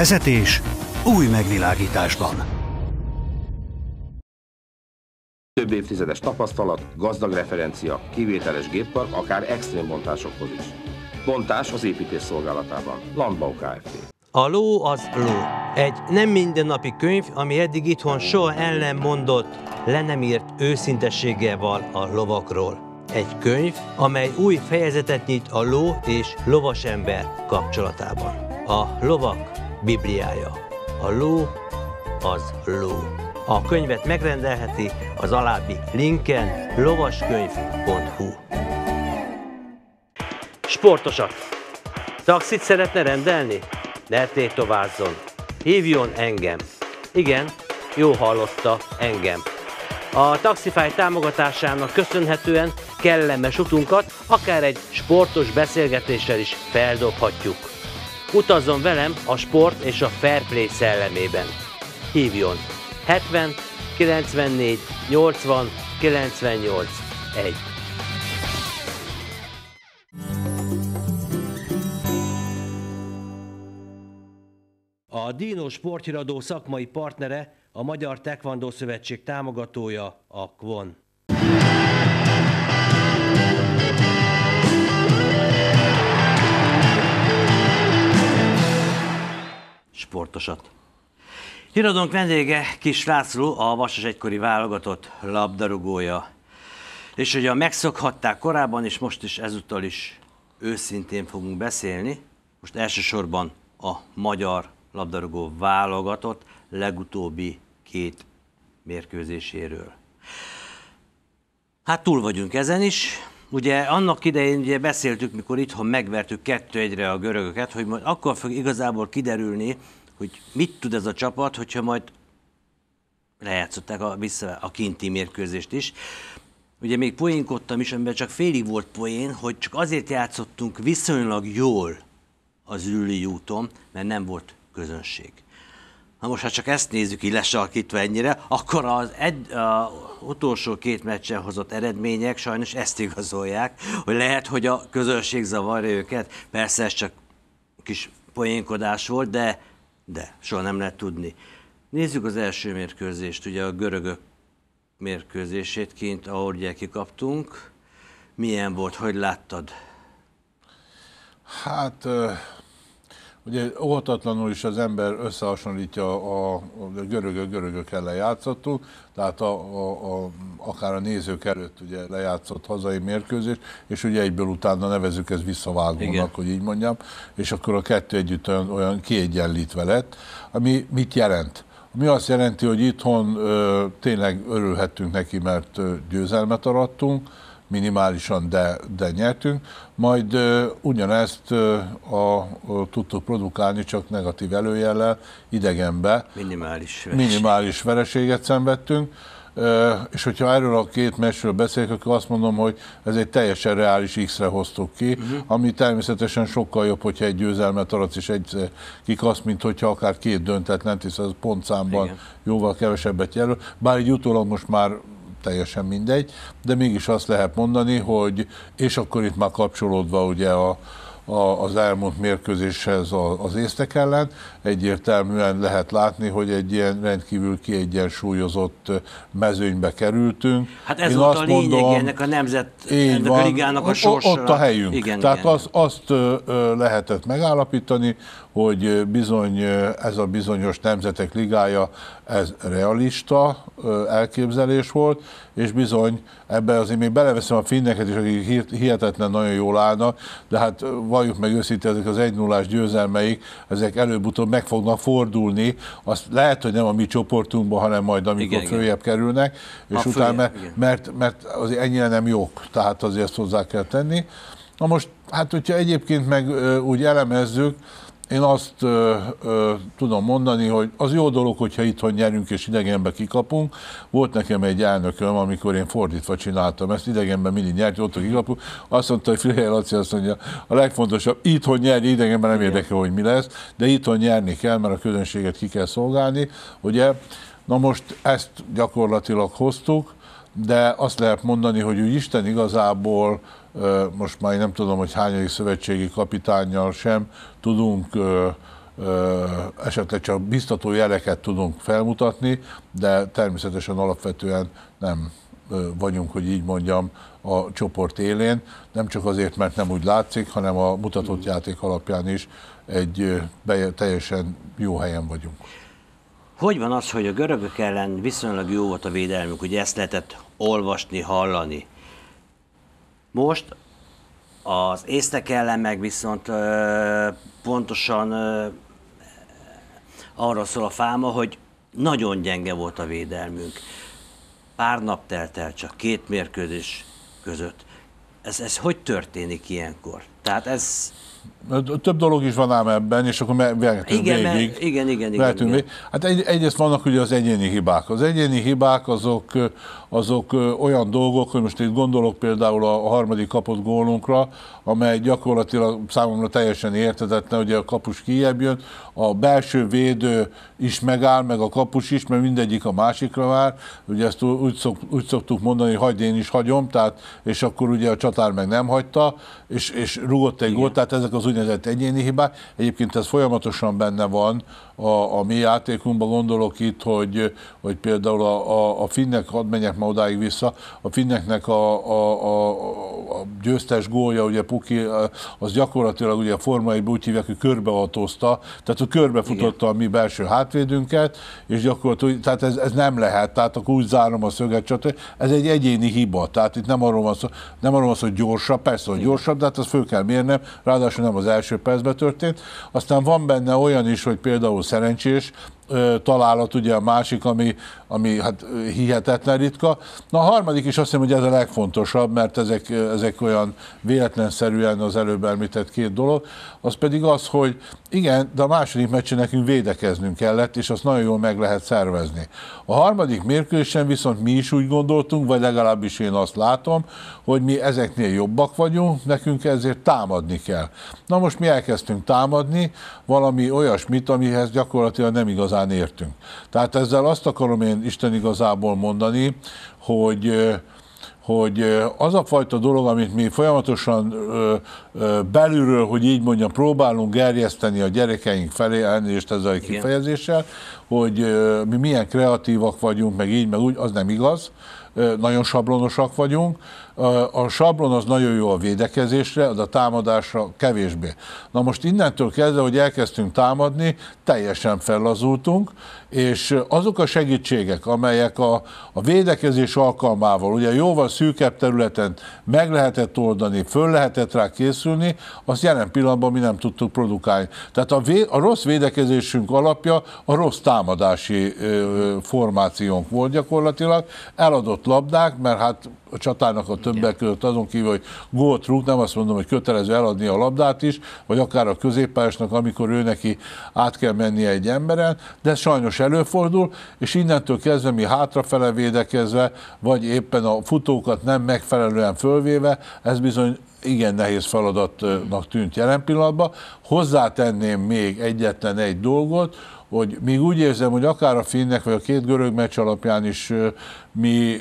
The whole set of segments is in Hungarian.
Vezetés új megvilágításban. Több évtizedes tapasztalat, gazdag referencia, kivételes géppark, akár extrém bontásokhoz is. Bontás az építés szolgálatában. Landbau Kft. A ló az ló. Egy nem mindennapi könyv, ami eddig itthon soha ellen mondott, le nem írt őszintességgel van a lovakról egy könyv, amely új fejezetet nyit a ló és lovasember kapcsolatában. A lovak Bibliája. A ló az ló. A könyvet megrendelheti az alábbi linken lovaskönyv.hu Sportosak! Taxit szeretne rendelni? Ne tétovázzon! Hívjon engem! Igen, jó hallotta engem. A Taxify támogatásának köszönhetően kellemes utunkat akár egy sportos beszélgetéssel is feldobhatjuk. Utazzon velem a sport és a fair play szellemében. Hívjon 70 94 80 98 1. A Dino sporthíradó szakmai partnere, a Magyar Tekvandó Szövetség támogatója a Kvon. sportosat. Híradónk vendége Kis László, a Vasas egykori válogatott labdarúgója. És hogy a megszokhatták korábban, és most is ezúttal is őszintén fogunk beszélni. Most elsősorban a magyar labdarúgó válogatott legutóbbi két mérkőzéséről. Hát túl vagyunk ezen is, Ugye annak idején ugye beszéltük, mikor itthon megvertük kettő egyre a görögöket, hogy majd akkor fog igazából kiderülni, hogy mit tud ez a csapat, hogyha majd lejátszották a, vissza a kinti mérkőzést is. Ugye még poénkodtam is, amiben csak félig volt poén, hogy csak azért játszottunk viszonylag jól az ülői úton, mert nem volt közönség. Na most, ha csak ezt nézzük így lesalkítva ennyire, akkor az egy, a utolsó két meccsen hozott eredmények sajnos ezt igazolják, hogy lehet, hogy a közönség zavarja őket, persze ez csak kis poénkodás volt, de, de soha nem lehet tudni. Nézzük az első mérkőzést, ugye a görögök mérkőzését kint, ahol ugye kikaptunk. Milyen volt, hogy láttad? Hát Ugye óhatatlanul is az ember összehasonlítja a, a görögök, görögök ellen játszottuk, tehát a, a, a, akár a nézők előtt ugye lejátszott hazai mérkőzés, és ugye egyből utána nevezük ez visszavágónak, Igen. hogy így mondjam, és akkor a kettő együtt olyan, olyan kiegyenlítve lett, ami mit jelent? Mi azt jelenti, hogy itthon ö, tényleg örülhettünk neki, mert ö, győzelmet arattunk, minimálisan, de, de nyertünk. Majd ugyanezt a, ö, tudtuk produkálni, csak negatív előjellel, idegenbe. Minimális vereség. Minimális vereséget szenvedtünk. És hogyha erről a két mesről beszélek, akkor azt mondom, hogy ez egy teljesen reális X-re hoztuk ki, uh-huh. ami természetesen sokkal jobb, hogyha egy győzelmet aratsz és egy kikasz, mint hogyha akár két döntetlen, hiszen az pontszámban Igen. jóval kevesebbet jelöl. Bár egy utólag most már teljesen mindegy, de mégis azt lehet mondani, hogy és akkor itt már kapcsolódva ugye a, a, az elmúlt mérkőzéshez az észtek ellen. Egyértelműen lehet látni, hogy egy ilyen rendkívül kiegyensúlyozott mezőnybe kerültünk. Hát ez Én volt azt a lényeg mondom, ennek a nemzet, ennek van, a ligának a sorsa. Ott a helyünk. Igen, Tehát igen. Az, azt lehetett megállapítani, hogy bizony ez a bizonyos nemzetek ligája, ez realista elképzelés volt, és bizony ebbe azért még beleveszem a finneket is, akik hihetetlen nagyon jól állnak, de hát valljuk meg őszinte, ezek az 1 0 győzelmeik, ezek előbb-utóbb meg fognak fordulni, azt lehet, hogy nem a mi csoportunkban, hanem majd amikor igen, följebb igen. kerülnek, és a utána, mert, mert, mert azért ennyire nem jók, tehát azért ezt hozzá kell tenni. Na most, hát hogyha egyébként meg úgy elemezzük, én azt ö, ö, tudom mondani, hogy az jó dolog, hogyha itthon nyerünk és idegenbe kikapunk. Volt nekem egy elnököm, amikor én fordítva csináltam ezt, idegenben mindig nyert, ott kikapunk. Azt mondta, hogy Frigyel Laci azt mondja, a legfontosabb, itthon nyerni, idegenben nem érdekel, hogy mi lesz, de itthon nyerni kell, mert a közönséget ki kell szolgálni, ugye? Na most ezt gyakorlatilag hoztuk, de azt lehet mondani, hogy úgy Isten igazából most már nem tudom, hogy hányadik szövetségi kapitányjal sem tudunk esetleg csak biztató jeleket tudunk felmutatni, de természetesen alapvetően nem vagyunk, hogy így mondjam, a csoport élén, nem csak azért, mert nem úgy látszik, hanem a mutatott játék alapján is egy teljesen jó helyen vagyunk. Hogy van az, hogy a görögök ellen viszonylag jó volt a védelmük, ugye ezt lehetett olvasni, hallani? Most az észtek ellen meg viszont ö, pontosan ö, arra szól a fáma, hogy nagyon gyenge volt a védelmünk. Pár nap telt el csak két mérkőzés között. Ez, ez hogy történik ilyenkor? Tehát ez több dolog is van ám ebben, és akkor vehetünk igen, végig. Mert, igen, igen, igen, igen. Végig. Hát egy, egyrészt vannak ugye az egyéni hibák. Az egyéni hibák azok, azok olyan dolgok, hogy most itt gondolok például a harmadik kapott gólunkra, amely gyakorlatilag számomra teljesen értetetlen, hogy a kapus kijebb jön, a belső védő is megáll, meg a kapus is, mert mindegyik a másikra vár. Ugye ezt úgy, szok, úgy szoktuk mondani, hogy hagyd én is hagyom, tehát, és akkor ugye a csatár meg nem hagyta, és, és rúgott egy gólt, tehát ezek ezek az úgynevezett egyéni hibák. Egyébként ez folyamatosan benne van a, a mi játékunkban, gondolok itt, hogy, hogy például a, a, a finnek, hadd menjek ma odáig vissza, a finneknek a, a, a, a győztes gólja, ugye Puki, az gyakorlatilag ugye a formai úgy hívják, hogy körbeautózta, tehát hogy körbefutotta Igen. a mi belső hátvédünket, és gyakorlatilag, tehát ez, ez nem lehet, tehát akkor úgy zárom a szöget, stb. Ez egy egyéni hiba, tehát itt nem arról van szó, nem arról van szó, hogy gyorsabb, persze, hogy gyorsabb, de hát azt föl kell mérnem, ráadásul nem az első percben történt. Aztán van benne olyan is, hogy például szerencsés, találat, ugye a másik, ami, ami hát hihetetlen ritka. Na a harmadik is azt hiszem, hogy ez a legfontosabb, mert ezek, ezek olyan véletlenszerűen az előbb említett két dolog, az pedig az, hogy igen, de a második meccsen nekünk védekeznünk kellett, és azt nagyon jól meg lehet szervezni. A harmadik mérkőzésen viszont mi is úgy gondoltunk, vagy legalábbis én azt látom, hogy mi ezeknél jobbak vagyunk, nekünk ezért támadni kell. Na most mi elkezdtünk támadni valami olyasmit, amihez gyakorlatilag nem igazán igazán értünk. Tehát ezzel azt akarom én Isten igazából mondani, hogy hogy az a fajta dolog, amit mi folyamatosan ö, ö, belülről, hogy így mondjam, próbálunk gerjeszteni a gyerekeink felé, elnézést ezzel a kifejezéssel, hogy ö, mi milyen kreatívak vagyunk, meg így, meg úgy, az nem igaz, ö, nagyon sablonosak vagyunk, a sablon az nagyon jó a védekezésre, az a támadásra kevésbé. Na most innentől kezdve, hogy elkezdtünk támadni, teljesen fellazultunk, és azok a segítségek, amelyek a, a védekezés alkalmával, ugye jóval szűkebb területen meg lehetett oldani, föl lehetett rá készülni, azt jelen pillanatban mi nem tudtuk produkálni. Tehát a, vé, a rossz védekezésünk alapja a rossz támadási ö, formációnk volt gyakorlatilag, eladott labdák, mert hát a csatának a többek között, azon kívül, hogy gólt rúg, nem azt mondom, hogy kötelező eladni a labdát is, vagy akár a középpályásnak, amikor ő neki át kell mennie egy emberen, de ez sajnos előfordul, és innentől kezdve mi hátrafele védekezve, vagy éppen a futókat nem megfelelően fölvéve, ez bizony igen nehéz feladatnak tűnt jelen pillanatban. Hozzátenném még egyetlen egy dolgot, hogy még úgy érzem, hogy akár a finnek, vagy a két görög meccs alapján is mi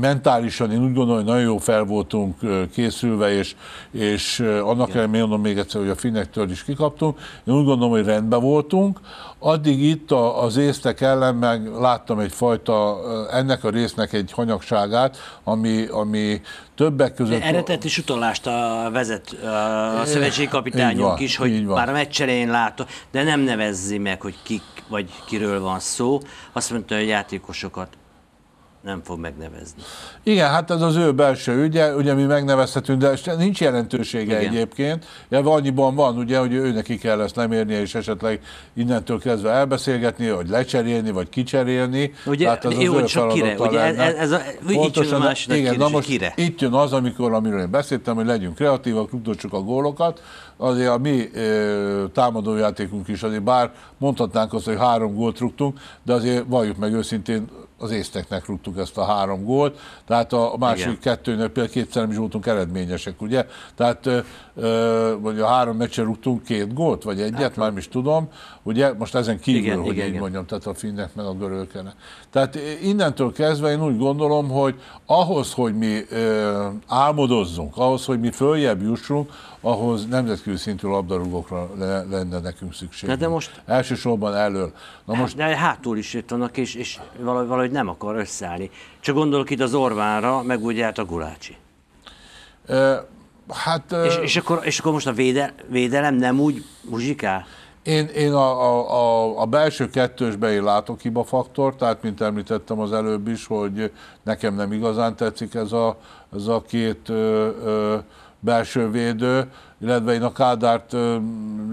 mentálisan, én úgy gondolom, hogy nagyon jó fel voltunk készülve, és, és annak ellenére mondom még egyszer, hogy a finnektől is kikaptunk, én úgy gondolom, hogy rendben voltunk. Addig itt a, az észtek ellen meg láttam egyfajta, ennek a résznek egy hanyagságát, ami, ami többek között... De erre tett is utalást a vezet, a szövetségi van, is, hogy már a meccs látom, de nem nevezzi meg, hogy kik vagy kiről van szó. Azt mondta, hogy játékosokat nem fog megnevezni. Igen, hát ez az ő belső ügye, ugye mi megnevezhetünk, de nincs jelentősége Igen. egyébként. Ja, annyiban van, ugye, hogy ő neki kell ezt nem érnie, és esetleg innentől kezdve elbeszélgetni, hogy lecserélni, vagy kicserélni. Ugye, hát ez jó, az ő csak kire, ugye, ez, ez a, Pontosan, a igen, kérdés, na most kire. itt jön az, amikor, amiről én beszéltem, hogy legyünk kreatívak, rugdossuk a gólokat, azért a mi e, támadójátékunk is, azért bár mondhatnánk azt, hogy három gólt rúgtunk, de azért valljuk meg őszintén, az észteknek rúgtuk ezt a három gólt, tehát a másik kettőnél például kétszer nem is voltunk eredményesek, ugye? Tehát vagy a három meccsen rúgtunk két gólt, vagy egyet, hát, már is tudom, ugye most ezen kívül, igen, hogy igen, így igen. mondjam, tehát a finnek meg a görölkene. Tehát innentől kezdve én úgy gondolom, hogy ahhoz, hogy mi álmodozzunk, ahhoz, hogy mi följebb jussunk, ahhoz nemzetközi szintű labdarúgókra le, lenne nekünk szükség. De, de most... Elsősorban elől. Na hát, most... De hátul is jött annak, és, és valahogy, valahogy nem akar összeállni. Csak gondolok itt az Orvánra, meg ugye hát a Gulácsi. Hát, és, és, akkor, és akkor most a véde, védelem nem úgy muzsikál? Én, én a, a, a, a belső kettősben én látok hibafaktort, tehát mint említettem az előbb is, hogy nekem nem igazán tetszik ez a, ez a két ö, ö, belső védő, illetve én a Kádárt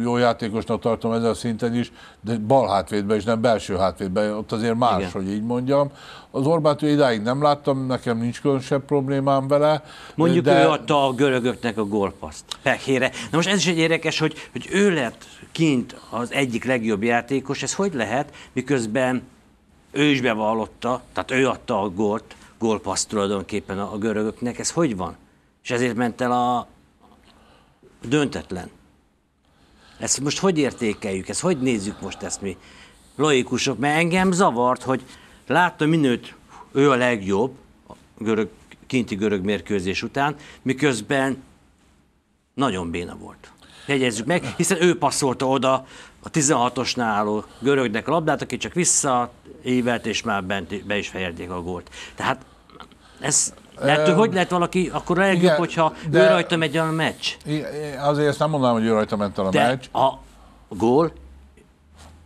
jó játékosnak tartom ezen a szinten is, de bal hátvédben is, nem belső hátvédben, ott azért más, Igen. hogy így mondjam. Az Orbánt idáig nem láttam, nekem nincs különösebb problémám vele. Mondjuk de... ő adta a görögöknek a golpaszt, pekére. Na most ez is egy érdekes, hogy, hogy ő lett kint az egyik legjobb játékos, ez hogy lehet, miközben ő is bevallotta, tehát ő adta a gólt, gólpaszt tulajdonképpen a görögöknek, ez hogy van? És ezért ment el a, Döntetlen. Ezt most hogy értékeljük, ezt hogy nézzük most ezt mi? Laikusok, mert engem zavart, hogy látta minőt, ő a legjobb, a görög, kinti görög mérkőzés után, miközben nagyon béna volt. Jegyezzük meg, hiszen ő passzolta oda a 16-osnál álló görögnek a labdát, aki csak visszaívelt, és már bent, be is fejelték a gólt. Tehát ez lehet, um, hogy lehet valaki, akkor a legjobb, igen, hogyha de, ő rajta megy a meccs. Azért ezt nem mondanám, hogy ő rajta ment el a de meccs. a gól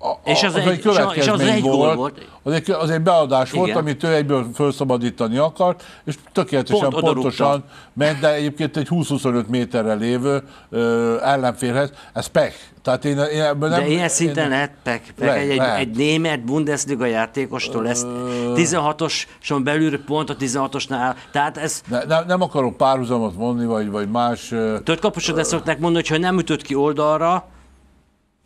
a, és az, az egy, egy következmény és az egy volt, volt. Az egy, az egy beadás Igen. volt, amit ő egyből felszabadítani akart, és tökéletesen Pont pontosan ment, de egyébként egy 20-25 méterre lévő ö, ellenférhez, ez pek. Tehát én, én ebből nem, de ilyen szinten én, lehet pek. pek lehet, egy, lehet. egy német Bundesliga játékostól ezt 16-oson belül pont a 16-osnál. Tehát ez... Ne, ne, nem akarok párhuzamot mondni, vagy, vagy más... Tört kaposod, de szokták mondani, hogy ha nem ütött ki oldalra,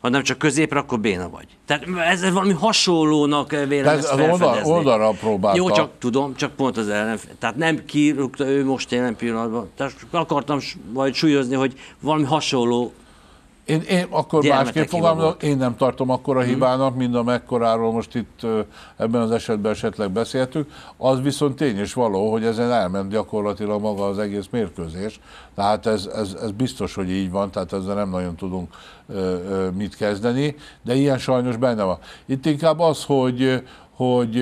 hanem csak középre, akkor béna vagy. Tehát ez valami hasonlónak eh, vélem ezt oldal, oldalra próbálta. Jó, csak tudom, csak pont az ellen. Tehát nem kirúgta ő most jelen pillanatban. Tehát akartam majd súlyozni, hogy valami hasonló én, én akkor másképp fogalmazom, én nem tartom akkora hmm. hibának, mint mekkoráról most itt ebben az esetben esetleg beszéltük. Az viszont tény és való, hogy ezen elment gyakorlatilag maga az egész mérkőzés. Tehát ez, ez, ez biztos, hogy így van, tehát ezzel nem nagyon tudunk mit kezdeni, de ilyen sajnos benne van. Itt inkább az, hogy hogy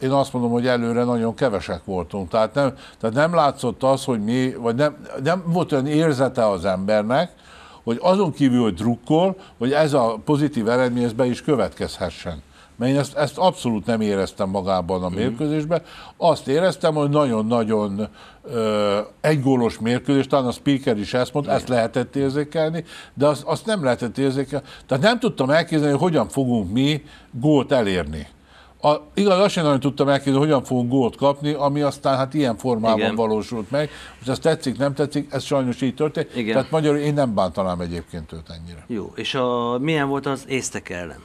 én azt mondom, hogy előre nagyon kevesek voltunk. Tehát nem, tehát nem látszott az, hogy mi, vagy nem, nem volt olyan érzete az embernek, hogy azon kívül, hogy drukkol, hogy ez a pozitív eredmény ez be is következhessen. Mert én ezt, ezt abszolút nem éreztem magában a mhm. mérkőzésben. Azt éreztem, hogy nagyon-nagyon egygólos mérkőzés, talán a speaker is ezt mondta, ezt lehetett érzékelni, de azt, azt nem lehetett érzékelni. Tehát nem tudtam elképzelni, hogy hogyan fogunk mi gólt elérni. A, igaz, azt sem nagyon tudtam elképzelni, hogyan fogunk gólt kapni, ami aztán hát ilyen formában Igen. valósult meg. Most ez tetszik, nem tetszik, ez sajnos így történt. Igen. Tehát magyarul én nem bántanám egyébként őt ennyire. Jó, és a, milyen volt az észtek ellen?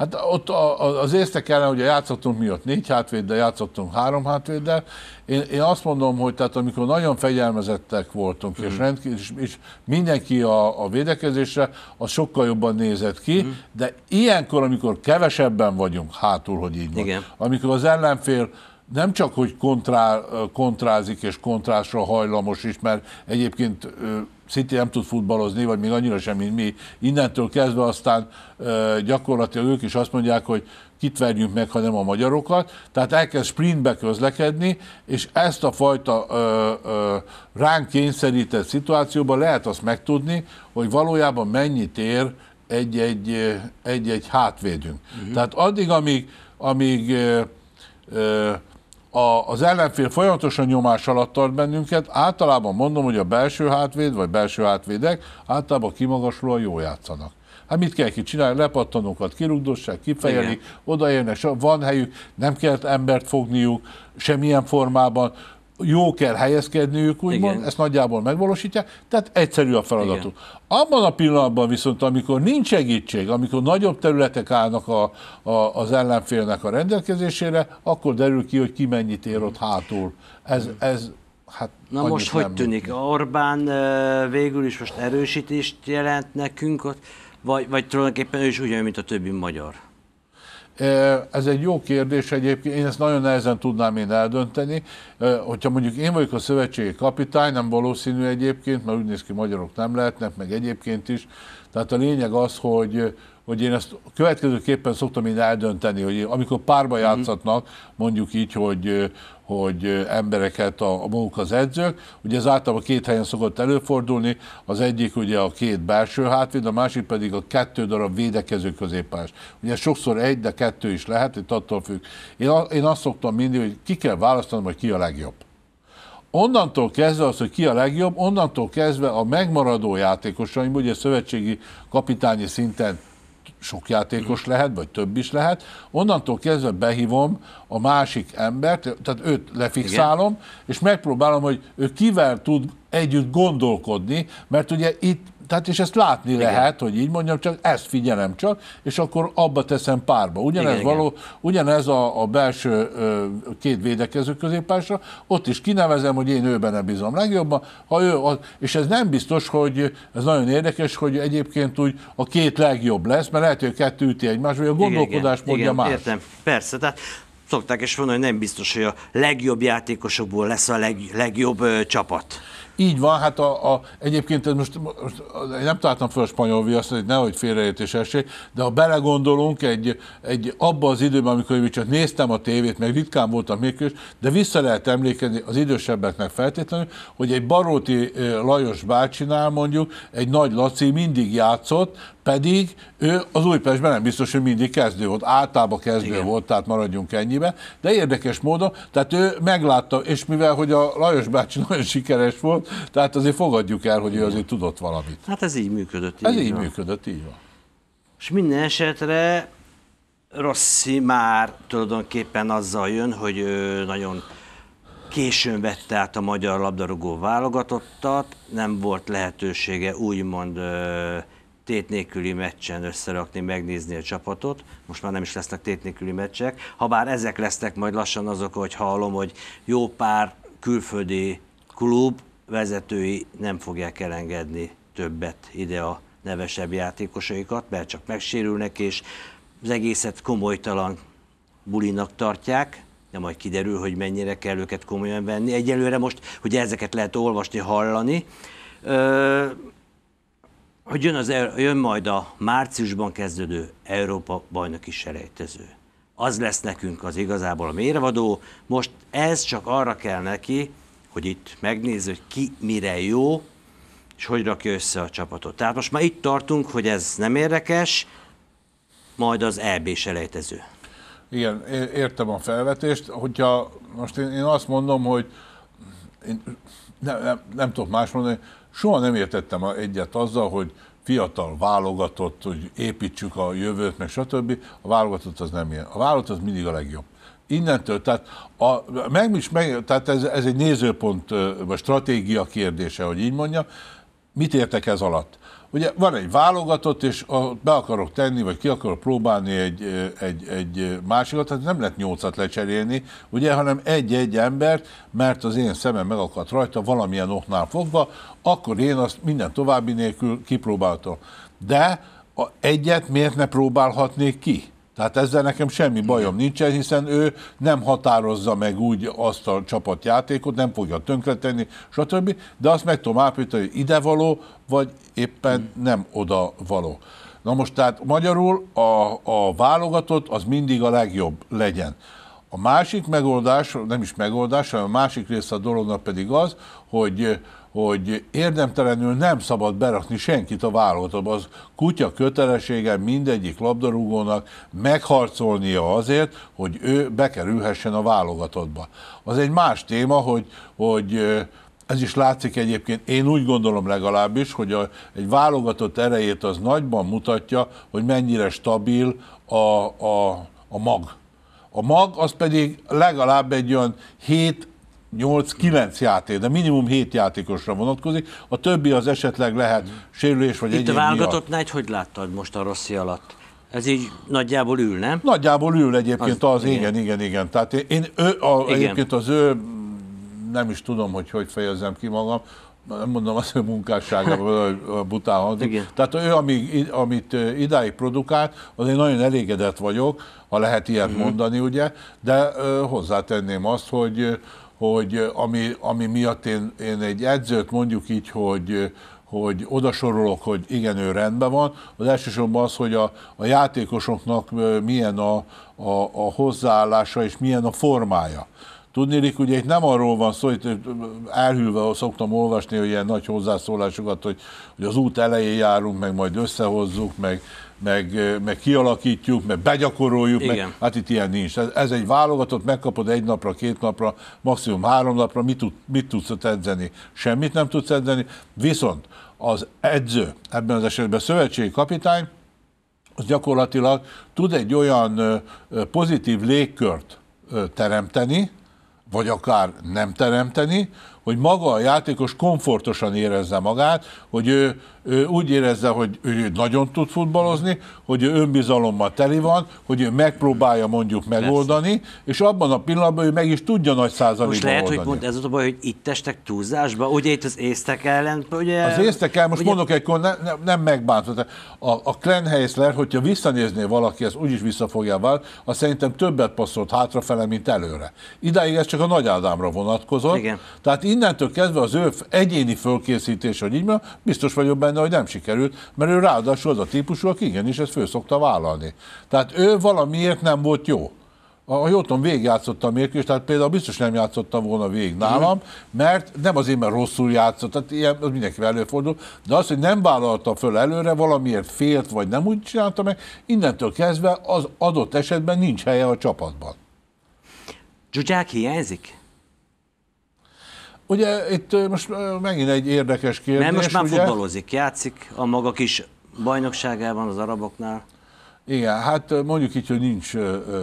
Hát ott a, a, az észtek ellen ugye játszottunk mi ott négy hátvéddel, játszottunk három hátvéddel. Én, én azt mondom, hogy tehát amikor nagyon fegyelmezettek voltunk, mm. és, mhm. rendkív, és, és mindenki a, a védekezésre, az sokkal jobban nézett ki, mm. de ilyenkor, amikor kevesebben vagyunk hátul, hogy így van, amikor az ellenfél nem csak, hogy kontrá, kontrázik és kontrásra hajlamos is, mert egyébként City nem tud futballozni, vagy még annyira sem, mint mi. Innentől kezdve aztán gyakorlatilag ők is azt mondják, hogy kit verjünk meg, ha nem a magyarokat. Tehát elkezd sprintbe közlekedni, és ezt a fajta ö, ö, ránk kényszerített szituációban lehet azt megtudni, hogy valójában mennyit ér egy-egy, egy-egy hátvédünk. Uh-huh. Tehát addig, amíg, amíg ö, ö, a, az ellenfél folyamatosan nyomás alatt tart bennünket, általában mondom, hogy a belső hátvéd, vagy belső hátvédek általában kimagaslóan jól játszanak. Hát mit kell ki csinálni? Lepattanókat kirugdossák, kifejelik, odaérnek, van helyük, nem kell embert fogniuk semmilyen formában jó kell helyezkedniük, úgymond, Igen. ezt nagyjából megvalósítják, tehát egyszerű a feladatuk. Igen. Abban a pillanatban viszont, amikor nincs segítség, amikor nagyobb területek állnak a, a, az ellenfélnek a rendelkezésére, akkor derül ki, hogy ki mennyit ér ott hátul. Ez, ez hát Na most hogy tűnik? Mondani. Orbán végül is most erősítést jelent nekünk, vagy, vagy tulajdonképpen ő is ugyanolyan, mint a többi magyar? Ez egy jó kérdés egyébként, én ezt nagyon nehezen tudnám én eldönteni. Hogyha mondjuk én vagyok a szövetségi kapitány, nem valószínű egyébként, mert úgy néz ki, magyarok nem lehetnek, meg egyébként is. Tehát a lényeg az, hogy hogy én ezt következőképpen szoktam én eldönteni, hogy amikor párba mhm. játszatnak, mondjuk így, hogy hogy embereket a, a maguk az edzők. Ugye ez általában két helyen szokott előfordulni, az egyik ugye a két belső hátvéd, a másik pedig a kettő darab védekező középpás. Ugye sokszor egy, de kettő is lehet, itt attól függ. Én, én azt szoktam mindig, hogy ki kell választanom, hogy ki a legjobb. Onnantól kezdve az, hogy ki a legjobb, onnantól kezdve a megmaradó játékosaim, ugye szövetségi kapitányi szinten sok játékos lehet, vagy több is lehet. Onnantól kezdve behívom a másik embert, tehát őt lefixálom, Igen. és megpróbálom, hogy ő kivel tud együtt gondolkodni, mert ugye itt tehát és ezt látni igen. lehet, hogy így mondjam, csak ezt figyelem csak, és akkor abba teszem párba. Ugyanez, igen, való, igen. ugyanez a, a belső ö, két védekező középpásra, ott is kinevezem, hogy én őben nem bízom legjobban, ha ő, az, és ez nem biztos, hogy ez nagyon érdekes, hogy egyébként úgy a két legjobb lesz, mert lehet, hogy a kettő üti egymás, vagy a gondolkodás mondja más. Értem, persze, tehát szokták is mondani, hogy nem biztos, hogy a legjobb játékosokból lesz a leg, legjobb ö, csapat. Így van, hát a, a, egyébként ez most, most nem találtam föl a spanyol viaszt, hogy nehogy félreértés esély, de ha belegondolunk, egy, egy abba az időben, amikor én csak néztem a tévét, meg ritkán voltam mérkős, de vissza lehet emlékezni az idősebbeknek feltétlenül, hogy egy Baróti Lajos bácsinál mondjuk egy nagy Laci mindig játszott, pedig ő az Újpestben nem biztos, hogy mindig kezdő volt, általában kezdő Igen. volt, tehát maradjunk ennyibe, de érdekes módon, tehát ő meglátta, és mivel hogy a Lajos bácsi nagyon sikeres volt, tehát azért fogadjuk el, hogy ő azért tudott valamit. Hát ez így működött. Így ez így van. működött, így van. És minden esetre Rossi már tulajdonképpen azzal jön, hogy ő nagyon későn vette át a magyar labdarúgó válogatottat, nem volt lehetősége úgymond tét nélküli meccsen összerakni, megnézni a csapatot. Most már nem is lesznek tét nélküli meccsek, habár ezek lesznek majd lassan azok, hogy hallom, hogy jó pár külföldi klub vezetői nem fogják elengedni többet ide a nevesebb játékosaikat, mert csak megsérülnek, és az egészet komolytalan bulinak tartják, de majd kiderül, hogy mennyire kell őket komolyan venni. Egyelőre most, hogy ezeket lehet olvasni, hallani, Ö, hogy jön, az, e- jön majd a márciusban kezdődő Európa bajnoki selejtező. Az lesz nekünk az igazából a mérvadó. Most ez csak arra kell neki, hogy itt megnézi, hogy ki mire jó, és hogy rakja össze a csapatot. Tehát most már itt tartunk, hogy ez nem érdekes, majd az eb selejtező. Igen, értem a felvetést. Hogyha most én, én azt mondom, hogy én nem, nem, nem tudok más mondani, soha nem értettem egyet azzal, hogy fiatal válogatott, hogy építsük a jövőt, meg stb. A válogatott az nem ilyen. A válogatott az mindig a legjobb innentől, tehát, a, meg, is, meg, tehát ez, ez egy nézőpont, vagy stratégia kérdése, hogy így mondjam, mit értek ez alatt? Ugye van egy válogatott, és a, be akarok tenni, vagy ki akarok próbálni egy, egy, egy másikat, tehát nem lehet nyolcat lecserélni, ugye, hanem egy-egy embert, mert az én szemem megakadt rajta valamilyen oknál fogva, akkor én azt minden további nélkül kipróbáltam. De a egyet miért ne próbálhatnék ki? Tehát ezzel nekem semmi bajom nincsen, hiszen ő nem határozza meg úgy azt a csapatjátékot, nem fogja tönkretenni, stb. De azt meg tudom állapítani, hogy ide való, vagy éppen nem oda való. Na most tehát magyarul a, a válogatott az mindig a legjobb legyen. A másik megoldás, nem is megoldás, hanem a másik része a dolognak pedig az, hogy hogy érdemtelenül nem szabad berakni senkit a válogatottba. Az kutya kötelessége mindegyik labdarúgónak megharcolnia azért, hogy ő bekerülhessen a válogatottba. Az egy más téma, hogy, hogy ez is látszik egyébként, én úgy gondolom legalábbis, hogy a, egy válogatott erejét az nagyban mutatja, hogy mennyire stabil a, a, a mag. A mag az pedig legalább egy olyan 7 8-9 játék, de minimum 7 játékosra vonatkozik, a többi az esetleg lehet sérülés vagy egyéb Itt a válogatottnál negy, hogy láttad most a Rossi alatt? Ez így nagyjából ül, nem? Nagyjából ül egyébként az, az igen, igen, igen. igen. Tehát én ő, a, igen. egyébként az ő, nem is tudom, hogy hogy fejezzem ki magam, nem mondom azt, ő munkásságában bután hangzik. Tehát ő, ami, amit idáig produkált, az én nagyon elégedett vagyok, ha lehet ilyet mm-hmm. mondani, ugye, de ö, hozzátenném azt, hogy hogy ami, ami miatt én, én egy edzőt mondjuk így, hogy, hogy oda sorolok, hogy igen, ő rendben van. Az elsősorban az, hogy a, a játékosoknak milyen a, a, a hozzáállása és milyen a formája. Tudnélik, ugye itt nem arról van szó, itt elhűlve szoktam olvasni hogy ilyen nagy hozzászólásokat, hogy, hogy az út elején járunk, meg majd összehozzuk, meg, meg, meg kialakítjuk, meg begyakoroljuk, Igen. meg, hát itt ilyen nincs. Ez, ez egy válogatott, megkapod egy napra, két napra, maximum három napra, mit, tud, mit tudsz edzeni? Semmit nem tudsz edzeni, viszont az edző, ebben az esetben szövetségi kapitány, az gyakorlatilag tud egy olyan pozitív légkört teremteni, vagy akár nem teremteni, hogy maga a játékos komfortosan érezze magát, hogy ő, ő úgy érezze, hogy ő nagyon tud futballozni, hogy ő önbizalommal teli van, hogy ő megpróbálja mondjuk megoldani, és abban a pillanatban ő meg is tudja nagy százalékban Most lehet, oldani. hogy pont ez a baj, hogy itt estek túlzásba, ugye itt az észtek ellen, ugye... Az észtek ellen, most ugye... mondok egy ne, ne, nem megbántva, a, a Klenheisler, hogyha visszanézné valaki, ez úgyis vissza fogja vál, az szerintem többet passzolt hátrafele, mint előre. Idáig ez csak a Nagy Ádámra vonatkozott. Igen. Tehát innen innentől kezdve az ő egyéni fölkészítés, hogy így van, biztos vagyok benne, hogy nem sikerült, mert ő ráadásul az a típusú, aki igenis ezt föl szokta vállalni. Tehát ő valamiért nem volt jó. A Jóton végigjátszotta a mérkőzést, tehát például biztos nem játszotta volna végig nálam, mert nem azért, mert rosszul játszott, tehát ilyen, az mindenkivel előfordul, de az, hogy nem vállalta föl előre, valamiért félt, vagy nem úgy csinálta meg, innentől kezdve az adott esetben nincs helye a csapatban. Zsuzsák hiányzik? Ugye itt most megint egy érdekes kérdés. Mert most már ugye? futballozik, játszik a maga kis bajnokságában az araboknál. Igen, hát mondjuk így, hogy nincs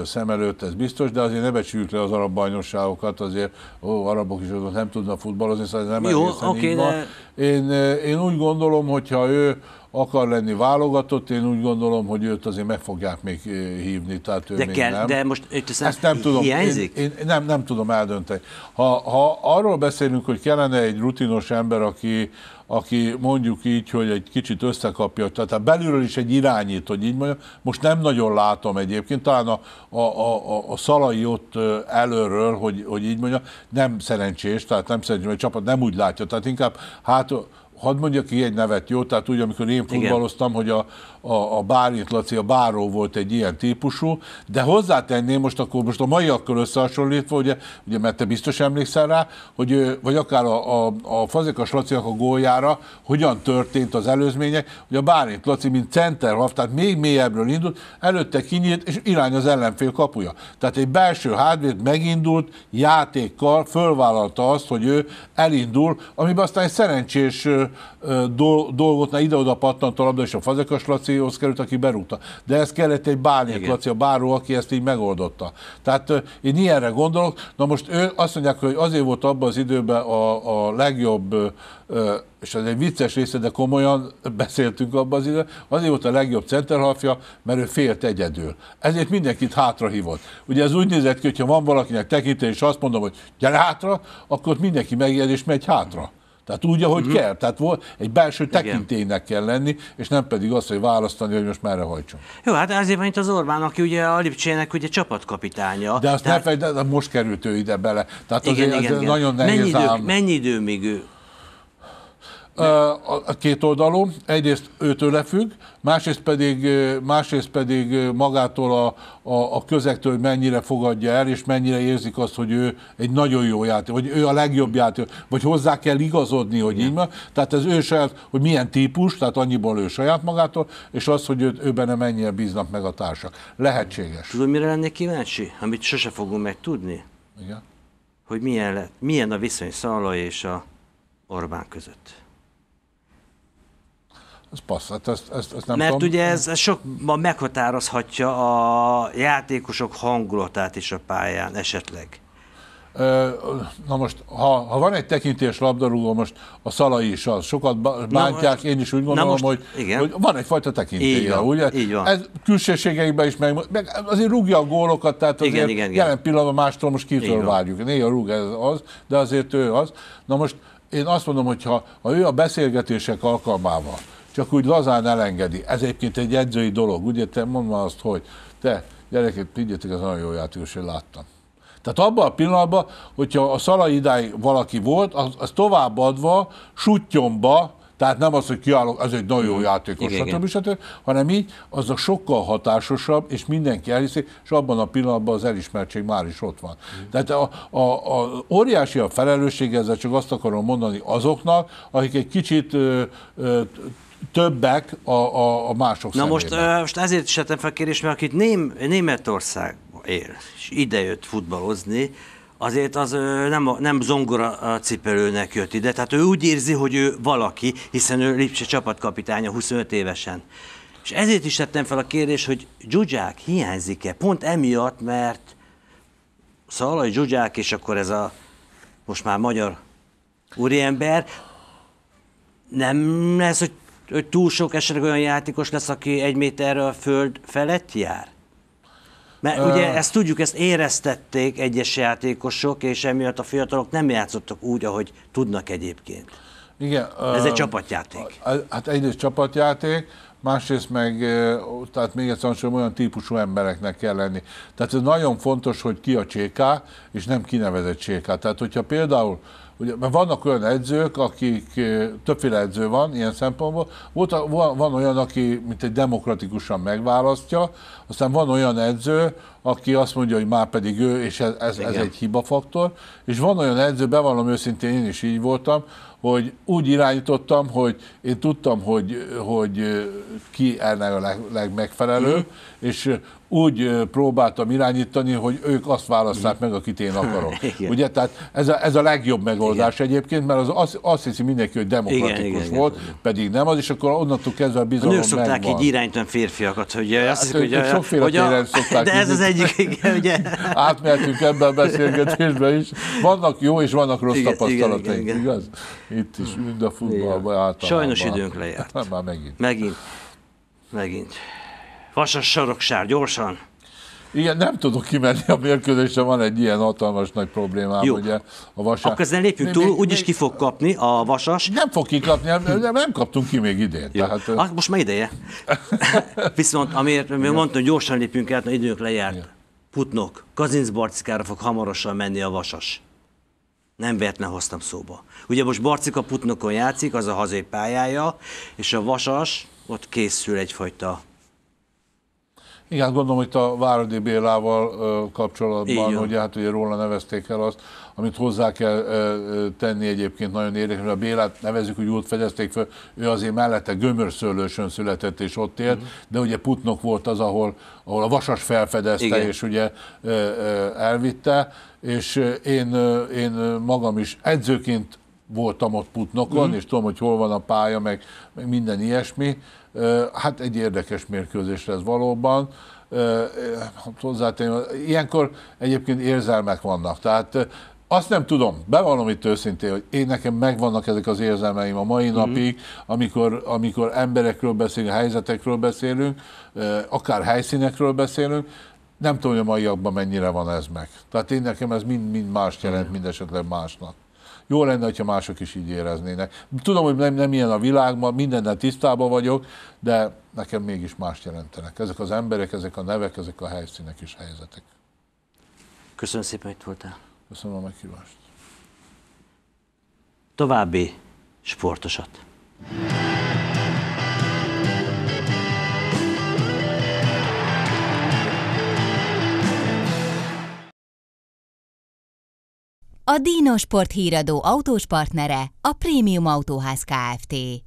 szem előtt, ez biztos, de azért ne becsüljük le az arab bajnokságokat, azért ó, arabok is nem tudnak futballozni, szóval ez nem Jó, oké, okay, De... Én, én úgy gondolom, hogyha ő akar lenni válogatott, én úgy gondolom, hogy őt azért meg fogják még eh, hívni, tehát ő de még kell, nem. De most őt ezt nem, tudom, hiányzik? Én, én nem, nem tudom eldönteni. Ha, ha arról beszélünk, hogy kellene egy rutinos ember, aki, aki mondjuk így, hogy egy kicsit összekapja, tehát hát belülről is egy irányít, hogy így mondjam, most nem nagyon látom egyébként, talán a, a, a, a szalai ott előről, hogy, hogy így mondjam, nem szerencsés, tehát nem szerencsés, mert a csapat nem úgy látja, tehát inkább hát hadd mondjak ki egy nevet, jó? Tehát úgy, amikor én futballoztam, hogy a, a, a Bárint Laci, a Báró volt egy ilyen típusú, de hozzátenném most akkor, most a mai akkor összehasonlítva, ugye, ugye mert te biztos emlékszel rá, hogy, vagy akár a, a, a Fazekas laci a góljára, hogyan történt az előzmények, hogy a Bárint Laci, mint center half, tehát még mélyebbről indult, előtte kinyílt, és irány az ellenfél kapuja. Tehát egy belső hátvéd megindult játékkal, fölvállalta azt, hogy ő elindul, amiben aztán egy szerencsés dolgot, dolgotnál ide-oda pattant a labda, és a Fazekas Lacihoz került, aki berúgta. De ez kellett egy Bálnék Laci, a báró, aki ezt így megoldotta. Tehát én ilyenre gondolok. Na most ő azt mondják, hogy azért volt abban az időben a, a legjobb és ez egy vicces része, de komolyan beszéltünk abban az időben, azért volt a legjobb centerhalfja, mert ő félt egyedül. Ezért mindenkit hátra hívott. Ugye ez úgy nézett ki, hogyha van valakinek tekintély, és azt mondom, hogy gyere hátra, akkor mindenki megijed és megy hátra. Tehát úgy, ahogy mm-hmm. kell. Tehát egy belső tekintélynek kell lenni, és nem pedig az, hogy választani, hogy most merre hajtson. Jó, hát azért van itt az Orbán, aki ugye a Lipcsének ugye csapatkapitánya. De azt Tehát... ne de most került ő ide bele. Tehát igen, azért, igen, azért igen. nagyon nehéz mennyi idő, mennyi idő, még ő a két oldalú, egyrészt őtől függ, másrészt pedig, másrészt pedig magától a, a, a közektől, hogy mennyire fogadja el, és mennyire érzik azt, hogy ő egy nagyon jó játék, vagy ő a legjobb játék, vagy hozzá kell igazodni, hogy Igen. így van. Tehát ez ő saját, hogy milyen típus, tehát annyiból ő saját magától, és az, hogy ő, ő benne mennyire bíznak meg a társak. Lehetséges. Tudod, mire lennék kíváncsi? Amit sose fogunk tudni. Igen. Hogy milyen, lett, milyen a viszony Szalai és a Orbán között az passz, hát azt, azt, azt nem Mert tudom. ugye ez, ez sokban meghatározhatja a játékosok hangulatát is a pályán esetleg. Na most, ha, ha van egy tekintés labdarúgó, most a szalai is az, sokat bántják, most, én is úgy gondolom, most, hogy, igen. hogy van egyfajta tekintélye, így van, ugye? Így van. Ez külsőségeikben is meg, meg azért rúgja a gólokat, tehát azért igen, igen, igen. jelen pillanatban mástól most kitől várjuk. Néha rúg ez az, de azért ő az. Na most én azt mondom, hogy ha, ha ő a beszélgetések alkalmával csak úgy lazán elengedi. Ez egyébként egy edzői dolog, ugye te mondd már azt, hogy te gyerekek, figyeljetek, ez nagyon jó játékos, hogy láttam. Tehát abban a pillanatban, hogyha a szala idáig valaki volt, az, az továbbadva sutyomba, tehát nem az, hogy kiállok, ez egy nagyon jó játékos, igen, stb. stb., stb., hanem így az a sokkal hatásosabb, és mindenki elhiszi, és abban a pillanatban az elismertség már is ott van. Igen. Tehát a, a, a óriási a felelősség, ezzel csak azt akarom mondani azoknak, akik egy kicsit ö, ö, többek a, a, a mások Na most, uh, most ezért is tettem fel kérdést, mert akit Ném, Németország él, és idejött futballozni, azért az nem, nem zongora cipelőnek jött ide, tehát ő úgy érzi, hogy ő valaki, hiszen ő Lipse csapatkapitánya 25 évesen. És ezért is tettem fel a kérdés, hogy Zsuzsák hiányzik-e? Pont emiatt, mert Szalai Zsuzsák, és akkor ez a most már magyar úriember, nem lesz, hogy hogy túl sok esetleg olyan játékos lesz, aki egy méterre a föld felett jár? Mert ugye ezt tudjuk, ezt éreztették egyes játékosok, és emiatt a fiatalok nem játszottak úgy, ahogy tudnak egyébként. Igen. Ez egy csapatjáték. Hát egyrészt csapatjáték, másrészt meg, tehát még egyszer mondom, olyan típusú embereknek kell lenni. Tehát ez nagyon fontos, hogy ki a cséká, és nem kinevezett cséká. Tehát hogyha például ugye, mert vannak olyan edzők, akik, többféle edző van ilyen szempontból, Volt, van olyan, aki mint egy demokratikusan megválasztja, aztán van olyan edző, aki azt mondja, hogy már pedig ő, és ez, ez, ez egy hibafaktor, és van olyan edző, bevallom őszintén, én is így voltam, hogy úgy irányítottam, hogy én tudtam, hogy, hogy ki ennek a leg, legmegfelelő, mm. és úgy próbáltam irányítani, hogy ők azt választák mm. meg, akit én akarok. Igen. Ugye, tehát ez a, ez a legjobb megoldás igen. egyébként, mert az, az, azt hiszi mindenki, hogy demokratikus igen, igen, volt, igen. pedig nem az, és akkor onnantól kezdve a bizalom a nők szokták megvan. így irányítani férfiakat, hogy azt hiszik, hogy, hogy, sokféle hogy a, szokták De ez így, az egyik, igen, ugye? Átmertünk ebben a beszélgetésben is. Vannak jó és vannak rossz igen, tapasztalataink, igaz? Igen itt is, mind hmm. a futballban általában. Sajnos időnk lejárt. Nem, hát már megint. Megint. Megint. Vasas soroksár, gyorsan. Igen, nem tudok kimenni a mérkőzésre, van egy ilyen hatalmas nagy problémám, Jó. ugye a vasas. Akkor ezzel lépjünk túl, úgyis ki fog kapni a vasas. Nem fog kikapni, nem, nem kaptunk ki még idén. Tehát, ah, most már ideje. Viszont amiért mi mondtam, hogy gyorsan lépjünk át, mert időnk lejárt. Igen. Putnok, Kazincbarckára fog hamarosan menni a vasas. Nem véletlen hoztam szóba. Ugye most Barcika Putnokon játszik, az a hazai pályája, és a Vasas ott készül egyfajta igen, hát gondolom, hogy a Váradi Bélával kapcsolatban, hogy hát ugye róla nevezték el azt, amit hozzá kell tenni egyébként nagyon érdekes, mert a Bélát nevezzük, hogy út fedezték fel, ő azért mellette Gömörszőlősön született és ott élt, uh-huh. de ugye Putnok volt az, ahol, ahol a Vasas felfedezte Igen. és ugye elvitte, és én, én magam is edzőként voltam ott putnokon, uh-huh. és tudom, hogy hol van a pálya, meg, meg minden ilyesmi. Hát egy érdekes mérkőzés ez valóban. Hát Hozzátenni, ilyenkor egyébként érzelmek vannak. Tehát azt nem tudom, bevallom itt őszintén, hogy én nekem megvannak ezek az érzelmeim a mai uh-huh. napig, amikor, amikor emberekről beszélünk, helyzetekről beszélünk, akár helyszínekről beszélünk, nem tudom, hogy a maiakban mennyire van ez meg. Tehát én nekem ez mind-mind más jelent, mhm. mind esetleg másnak. Jó lenne, ha mások is így éreznének. Tudom, hogy nem, nem ilyen a világ, ma mindennel tisztában vagyok, de nekem mégis más jelentenek. Ezek az emberek, ezek a nevek, ezek a helyszínek és helyzetek. Köszönöm szépen, hogy itt voltál. Köszönöm a meghívást. További sportosat. A Dino Sport híradó autós partnere a Prémium Autóház Kft.